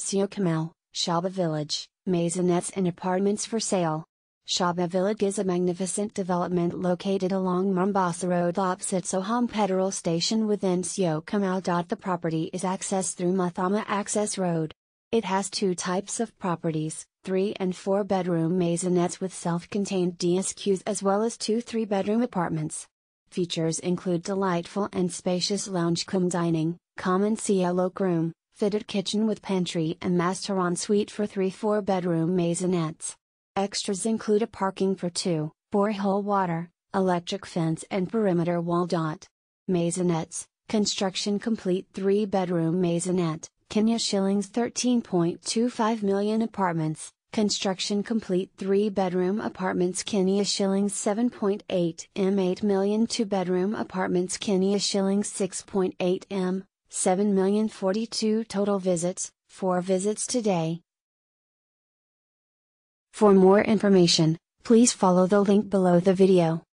Siokimel, Shaba Village, maisonettes and apartments for sale. Shaba Village is a magnificent development located along Mombasa Road opposite Soham Petrol Station within Siokimau. The property is accessed through Mathama Access Road. It has two types of properties, 3 and 4 bedroom maisonettes with self-contained DSQs as well as two 3-bedroom apartments. Features include delightful and spacious lounge cum dining, common sea room, fitted kitchen with pantry and master ensuite for three four bedroom maisonettes. Extras include a parking for two, borehole water, electric fence and perimeter wall. Dot. Maisonettes, construction complete three bedroom maisonette, Kenya shillings 13.25 million apartments, construction complete three bedroom apartments Kenya shillings 7.8 m 8 million two bedroom apartments Kenya shillings 6.8 m, 7,042 total visits, 4 visits today. For more information, please follow the link below the video.